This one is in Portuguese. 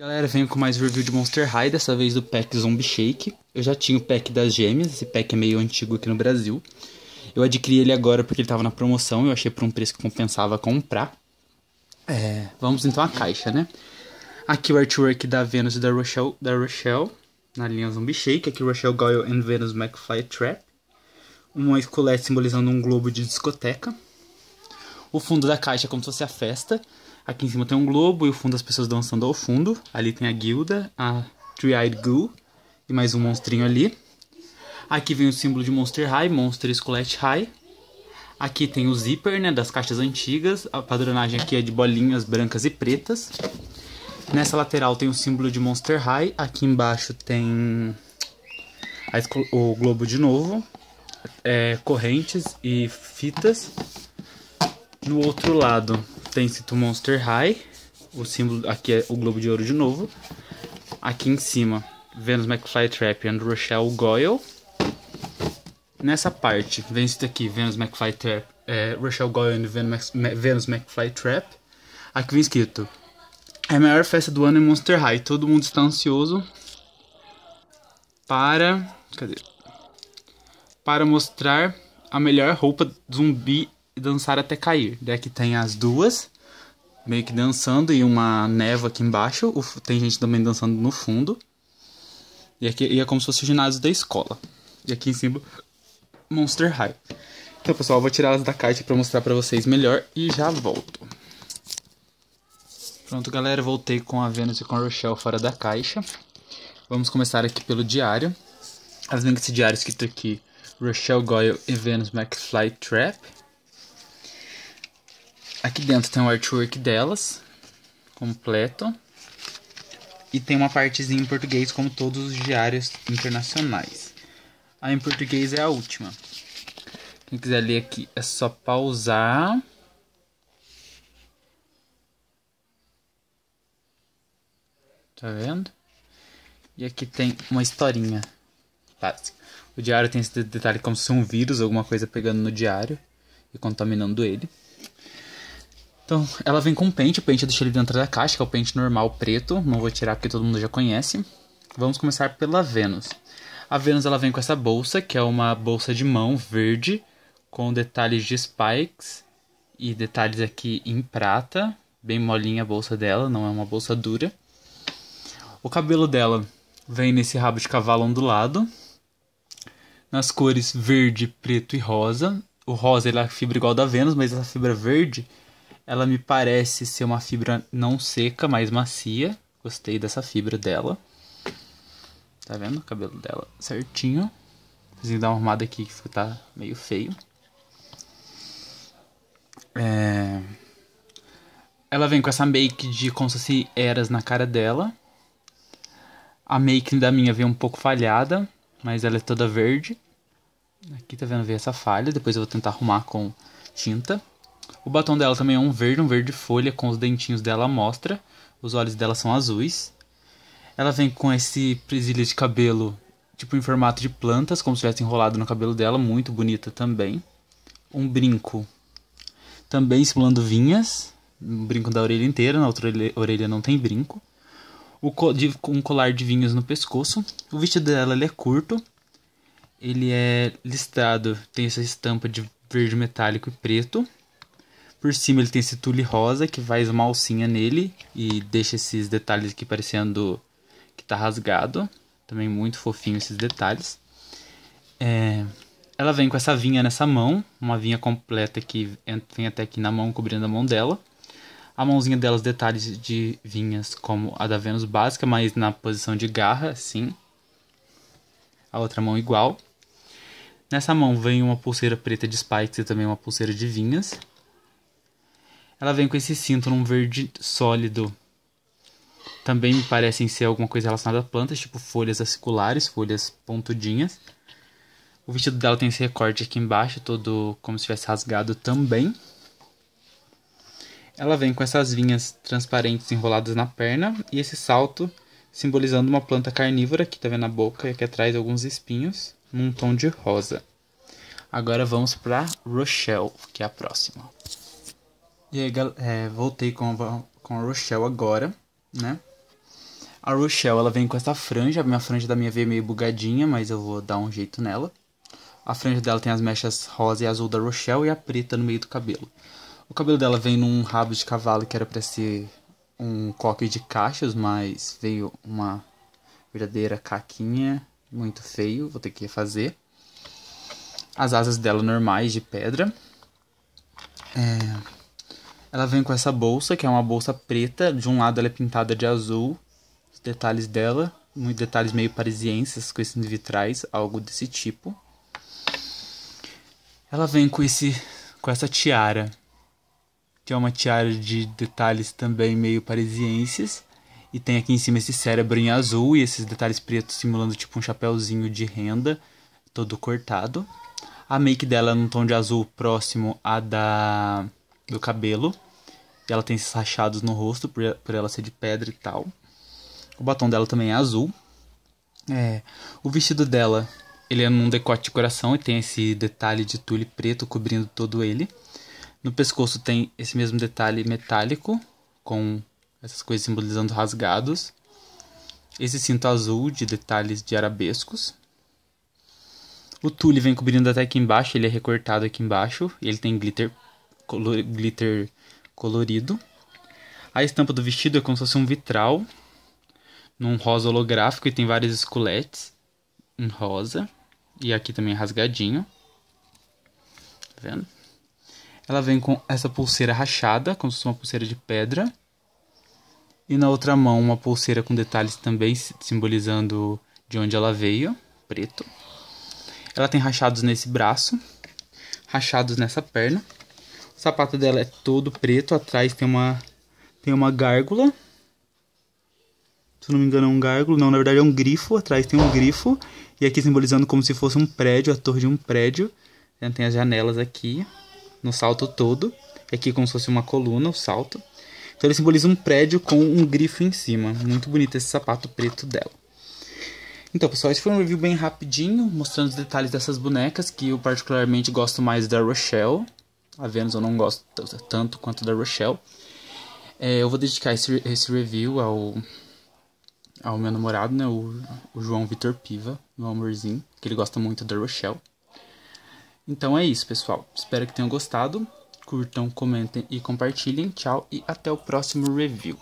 Galera, venho com mais review de Monster High, dessa vez do pack Zombie Shake. Eu já tinha o pack das gêmeas, esse pack é meio antigo aqui no Brasil. Eu adquiri ele agora porque ele estava na promoção, eu achei por um preço que compensava comprar. É, vamos então à caixa, né? Aqui o artwork da Venus e da Rochelle, da Rochelle na linha Zombie Shake. Aqui Rochelle Goyle and Venus McFly Trap. Uma escolete simbolizando um globo de discoteca. O fundo da caixa é como se fosse a festa. Aqui em cima tem um globo e o fundo das pessoas dançando ao fundo. Ali tem a guilda, a Three-Eyed Ghoul e mais um monstrinho ali. Aqui vem o símbolo de Monster High, Monster Scolet High. Aqui tem o zíper, né, das caixas antigas. A padronagem aqui é de bolinhas brancas e pretas. Nessa lateral tem o símbolo de Monster High. Aqui embaixo tem o globo de novo. É, correntes e fitas. No outro lado tem escrito Monster High. O símbolo aqui é o Globo de Ouro de novo. Aqui em cima, Venus McFly Trap and Rochelle Goyle. Nessa parte, vem escrito aqui Venus McFly Trap, é, Rochelle Goyle and Venus, Venus McFly Trap. Aqui vem escrito: É a maior festa do ano em Monster High. Todo mundo está ansioso para. Cadê? Para mostrar a melhor roupa zumbi e dançar até cair. Daqui tem as duas, meio que dançando e uma névoa aqui embaixo. tem gente também dançando no fundo. E aqui e é como se fosse o ginásio da escola. E aqui em cima, Monster High. Então, pessoal, eu vou tirar elas da caixa para mostrar para vocês melhor e já volto. Pronto, galera, voltei com a Venus e com a Rochelle fora da caixa. Vamos começar aqui pelo diário. As links de diário escrito tá aqui, Rochelle Goyle e Venus McFly Trap. Aqui dentro tem o artwork delas, completo. E tem uma partezinha em português, como todos os diários internacionais. A em português é a última. Quem quiser ler aqui é só pausar. Tá vendo? E aqui tem uma historinha básica. O diário tem esse detalhe como se um vírus, alguma coisa pegando no diário e contaminando ele. Então, ela vem com um pente, o pente eu deixei ele dentro da caixa, que é o pente normal preto, não vou tirar porque todo mundo já conhece. Vamos começar pela Vênus. A Vênus ela vem com essa bolsa, que é uma bolsa de mão verde, com detalhes de spikes e detalhes aqui em prata, bem molinha a bolsa dela, não é uma bolsa dura. O cabelo dela vem nesse rabo de cavalo ondulado, nas cores verde, preto e rosa. O rosa ele é a fibra igual da Vênus, mas essa fibra verde ela me parece ser uma fibra não seca, mas macia. Gostei dessa fibra dela. Tá vendo o cabelo dela certinho. Preciso dar uma arrumada aqui que tá meio feio. É... Ela vem com essa make de como se fosse eras na cara dela. A make da minha veio um pouco falhada, mas ela é toda verde. Aqui tá vendo ver essa falha, depois eu vou tentar arrumar com tinta. O batom dela também é um verde, um verde folha com os dentinhos dela à mostra. Os olhos dela são azuis. Ela vem com esse presilha de cabelo, tipo em formato de plantas, como se tivesse enrolado no cabelo dela, muito bonita também. Um brinco, também simulando vinhas, um brinco da orelha inteira, na outra orelha não tem brinco. O co de, um colar de vinhos no pescoço. O vestido dela é curto, ele é listrado, tem essa estampa de verde metálico e preto. Por cima ele tem esse tule rosa que faz uma alcinha nele e deixa esses detalhes aqui parecendo que tá rasgado. Também muito fofinho esses detalhes. É... Ela vem com essa vinha nessa mão, uma vinha completa que vem até aqui na mão, cobrindo a mão dela. A mãozinha dela, os detalhes de vinhas como a da Vênus básica, mas na posição de garra, assim. A outra mão igual. Nessa mão vem uma pulseira preta de spikes e também uma pulseira de vinhas. Ela vem com esse cinto num verde sólido. Também me parecem ser alguma coisa relacionada a plantas, tipo folhas aciculares, folhas pontudinhas. O vestido dela tem esse recorte aqui embaixo, todo como se tivesse rasgado também. Ela vem com essas vinhas transparentes enroladas na perna e esse salto simbolizando uma planta carnívora que tá vendo na boca e aqui atrás alguns espinhos, num tom de rosa. Agora vamos para Rochelle, que é a próxima. E aí, é, voltei com a, com a Rochelle agora, né? A Rochelle, ela vem com essa franja. A minha franja da minha veio é meio bugadinha, mas eu vou dar um jeito nela. A franja dela tem as mechas rosa e azul da Rochelle e a preta no meio do cabelo. O cabelo dela vem num rabo de cavalo que era para ser um coque de cachos, mas veio uma verdadeira caquinha, muito feio, vou ter que fazer. As asas dela normais de pedra. É... Ela vem com essa bolsa, que é uma bolsa preta. De um lado ela é pintada de azul, os detalhes dela, muitos detalhes meio parisienses, com esses vitrais, algo desse tipo. Ela vem com esse com essa tiara, que é uma tiara de detalhes também meio parisienses. E tem aqui em cima esse cérebro em azul e esses detalhes pretos simulando tipo um chapéuzinho de renda, todo cortado. A make dela é num tom de azul próximo à da do cabelo. E ela tem esses rachados no rosto por, por ela ser de pedra e tal. O batom dela também é azul. É, o vestido dela, ele é num decote de coração e tem esse detalhe de tule preto cobrindo todo ele. No pescoço tem esse mesmo detalhe metálico com essas coisas simbolizando rasgados. Esse cinto azul de detalhes de arabescos. O tule vem cobrindo até aqui embaixo, ele é recortado aqui embaixo, ele tem glitter color, glitter colorido. A estampa do vestido é como se fosse um vitral, num rosa holográfico, e tem vários esculetes em rosa. E aqui também rasgadinho. Tá vendo? Ela vem com essa pulseira rachada, como se fosse uma pulseira de pedra. E na outra mão, uma pulseira com detalhes também simbolizando de onde ela veio, preto. Ela tem rachados nesse braço, rachados nessa perna. O sapato dela é todo preto, atrás tem uma tem uma gárgula. Se não me engano é um gárgula, não, na verdade é um grifo, atrás tem um grifo e aqui simbolizando como se fosse um prédio, a torre de um prédio. Então, tem as janelas aqui no salto todo, e aqui como se fosse uma coluna, o salto. Então ele simboliza um prédio com um grifo em cima. Muito bonito esse sapato preto dela. Então, pessoal, esse foi um review bem rapidinho, mostrando os detalhes dessas bonecas que eu particularmente gosto mais da Rochelle. A Venus eu não gosto tanto quanto da Rochelle. É, eu vou dedicar esse, esse review ao, ao meu namorado, né? O, o João Vitor Piva, meu amorzinho, que ele gosta muito da Rochelle. Então é isso, pessoal. Espero que tenham gostado. Curtam, comentem e compartilhem. Tchau e até o próximo review.